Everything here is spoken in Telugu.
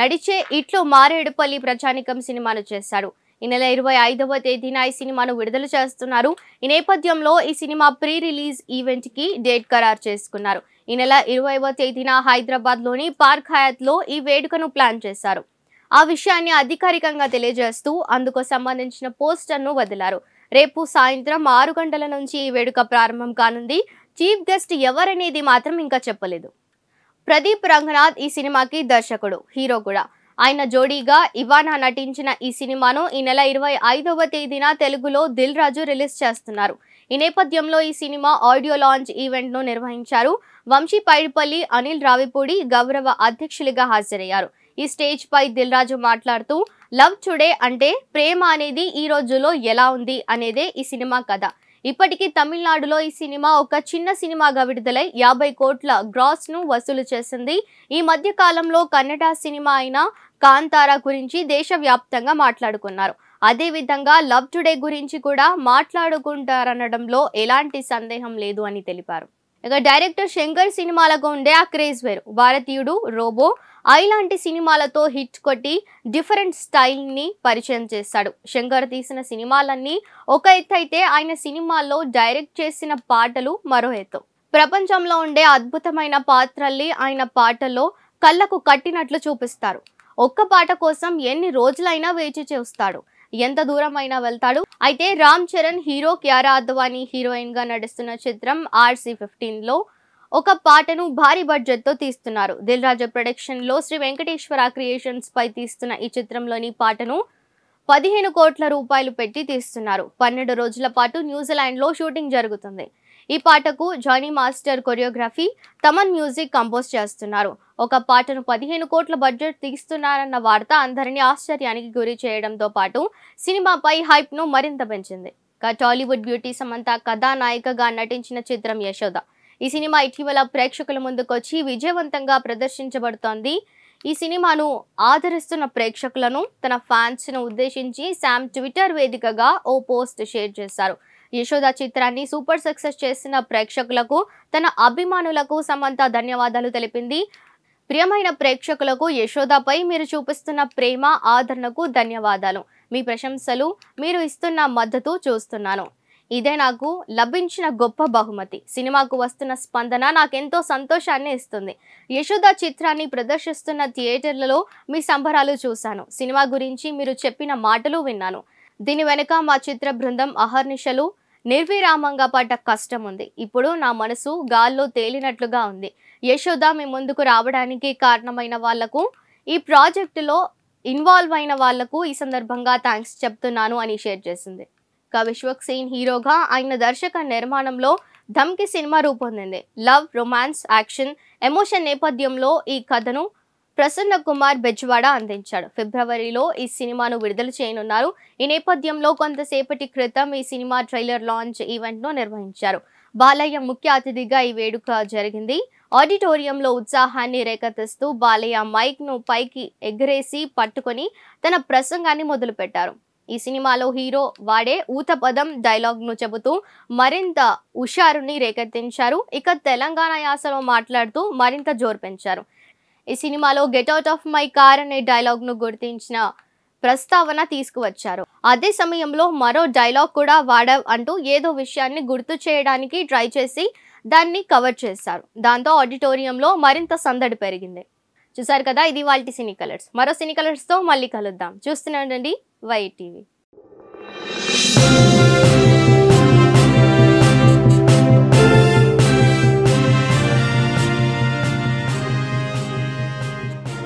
నడిచే ఇట్లు మారేడుపల్లి ప్రజానికం సినిమాను చేశాడు ఈ నెల ఇరవై ఐదవ తేదీన ఈ సినిమాను విడుదల చేస్తున్నారు ఈ నేపథ్యంలో ఈ సినిమా ప్రీ రిలీజ్ ఈవెంట్ కి డేట్ ఖరారు చేసుకున్నారు ఈ నెల ఇరవైవ తేదీన హైదరాబాద్ లోని పార్క్ హయాత్ లో ఈ వేడుకను ప్లాన్ చేశారు ఆ విషయాన్ని అధికారికంగా తెలియజేస్తూ అందుకు సంబంధించిన పోస్టర్ను వదిలారు రేపు సాయంత్రం ఆరు గంటల నుంచి ఈ వేడుక ప్రారంభం కానుంది చీఫ్ గెస్ట్ ఎవరనేది మాత్రం ఇంకా చెప్పలేదు ప్రదీప్ రంగనాథ్ ఈ సినిమాకి దర్శకుడు హీరో కూడా ఆయన జోడీగా ఇవానా నటించిన ఈ సినిమాను ఈ నెల ఇరవై ఐదవ తేదీన తెలుగులో దిల్ రాజు రిలీజ్ చేస్తున్నారు ఈ నేపథ్యంలో ఈ సినిమా ఆడియో లాంచ్ ఈవెంట్ను నిర్వహించారు వంశీ పైడిపల్లి అనిల్ రావిపూడి గౌరవ అధ్యక్షులుగా హాజరయ్యారు ఈ స్టేజ్ పై దిల్ రాజు మాట్లాడుతూ లవ్ టుడే అంటే ప్రేమ అనేది ఈ రోజులో ఎలా ఉంది అనేదే ఈ సినిమా కథ ఇప్పటికీ తమిళనాడులో ఈ సినిమా ఒక చిన్న సినిమాగా విడుదలై యాభై కోట్ల గ్రాస్ ను వసూలు చేసింది ఈ మధ్య కాలంలో కన్నడ సినిమా అయిన కాంతారా గురించి దేశవ్యాప్తంగా మాట్లాడుకున్నారు అదేవిధంగా లవ్ టుడే గురించి కూడా మాట్లాడుకుంటారనడంలో ఎలాంటి సందేహం లేదు అని తెలిపారు ఇక డైరెక్టర్ శంకర్ సినిమాలకు ఉండే ఆ క్రేజ్ వేరు భారతీయుడు రోబో ఐలాంటి సినిమాలతో హిట్ కొట్టి డిఫరెంట్ స్టైల్ని పరిచయం చేస్తాడు శంకర్ తీసిన సినిమాలన్నీ ఒక ఎత్తు అయితే ఆయన సినిమాల్లో డైరెక్ట్ చేసిన పాటలు మరో ఎత్తు ప్రపంచంలో ఉండే అద్భుతమైన పాత్రల్ని ఆయన పాటల్లో కళ్ళకు కట్టినట్లు చూపిస్తారు ఒక్క పాట కోసం ఎన్ని రోజులైనా వేచి చూస్తాడు ఎంత దూరమైనా వెళ్తాడు అయితే రామ్ చరణ్ హీరో క్యారా అద్వానీ హీరోయిన్గా నడుస్తున్న చిత్రం ఆర్సీ ఫిఫ్టీన్లో ఒక పాటను భారీ బడ్జెట్తో తీస్తున్నారు దిల్ రాజా ప్రొడక్షన్లో శ్రీ వెంకటేశ్వర క్రియేషన్స్పై తీస్తున్న ఈ చిత్రంలోని పాటను పదిహేను కోట్ల రూపాయలు పెట్టి తీస్తున్నారు పన్నెండు రోజుల పాటు న్యూజిలాండ్లో షూటింగ్ జరుగుతుంది ఈ పాటకు Jani master choreography Thaman music compose చేస్తున్నారు ఒక పాటను పదిహేను కోట్ల బడ్జెట్ తీస్తున్నారన్న వార్త అందరినీ ఆశ్చర్యానికి గురి చేయడంతో పాటు సినిమాపై హైప్ను మరింత పెంచింది టాలీవుడ్ బ్యూటీ సమంత కథానాయికగా నటించిన చిత్రం యశోద ఈ సినిమా ఇటీవల ప్రేక్షకుల ముందుకొచ్చి విజయవంతంగా ప్రదర్శించబడుతోంది ఈ సినిమాను ఆదరిస్తున్న ప్రేక్షకులను తన ఫ్యాన్స్ను ఉద్దేశించి శామ్ ట్విట్టర్ వేదికగా ఓ పోస్ట్ షేర్ చేశారు యశోద చిత్రాన్ని సూపర్ సక్సెస్ చేసిన ప్రేక్షకులకు తన అభిమానులకు సమంత ధన్యవాదాలు తెలిపింది ప్రియమైన ప్రేక్షకులకు యశోదాపై మీరు చూపిస్తున్న ప్రేమ ఆదరణకు ధన్యవాదాలు మీ ప్రశంసలు మీరు ఇస్తున్న మద్దతు చూస్తున్నాను ఇదే నాకు లభించిన గొప్ప బహుమతి సినిమాకు వస్తున్న స్పందన నాకెంతో సంతోషాన్ని ఇస్తుంది యశోద చిత్రాన్ని ప్రదర్శిస్తున్న థియేటర్లలో మీ సంబరాలు చూశాను సినిమా గురించి మీరు చెప్పిన మాటలు విన్నాను దీని వెనుక మా చిత్ర బృందం అహర్నిశలు నిర్విరామంగా పడ్డ కష్టం ఉంది ఇప్పుడు నా మనసు గాల్లో తేలినట్లుగా ఉంది యశోద మీ ముందుకు రావడానికి కారణమైన వాళ్లకు ఈ ప్రాజెక్టులో ఇన్వాల్వ్ అయిన వాళ్లకు ఈ సందర్భంగా థ్యాంక్స్ చెప్తున్నాను అని షేర్ చేసింది కవిశ్వక్ సేన్ హీరోగా ఆయన దర్శక నిర్మాణంలో ధమ్కి సినిమా రూపొందింది లవ్ రొమాన్స్ యాక్షన్ ఎమోషన్ నేపథ్యంలో ఈ కథను ప్రసన్న కుమార్ బెజ్వాడ అందించాడు ఫిబ్రవరిలో ఈ సినిమాను విడుదల చేయనున్నారు ఈ నేపథ్యంలో కొంతసేపటి క్రితం ఈ సినిమా ట్రైలర్ లాంచ్ ఈవెంట్ను నిర్వహించారు బాలయ్య ముఖ్య అతిథిగా ఈ వేడుక జరిగింది ఆడిటోరియంలో ఉత్సాహాన్ని రేకెత్తిస్తూ బాలయ్య మైక్ను పైకి ఎగరేసి పట్టుకొని తన ప్రసంగాన్ని మొదలుపెట్టారు ఈ సినిమాలో హీరో వాడే ఊత డైలాగ్ డైలాగ్ను చెబుతూ మరింత హుషారుని రేకెత్తించారు ఇక తెలంగాణ యాసలో మాట్లాడుతూ మరింత జోరు పెంచారు ఈ సినిమాలో get out of my car అనే డైలాగ్ను గుర్తించిన ప్రస్తావన తీసుకువచ్చారు అదే సమయంలో మరో డైలాగ్ కూడా వాడ అంటూ ఏదో విషయాన్ని గుర్తు చేయడానికి ట్రై చేసి దాన్ని కవర్ చేశారు దాంతో ఆడిటోరియంలో మరింత సందడి పెరిగింది చూసారు కదా ఇది వాళ్ళ సినీ కలర్స్ మరో సినీ కలర్స్తో మళ్ళీ కలుద్దాం చూస్తున్నానండి వైటీవీ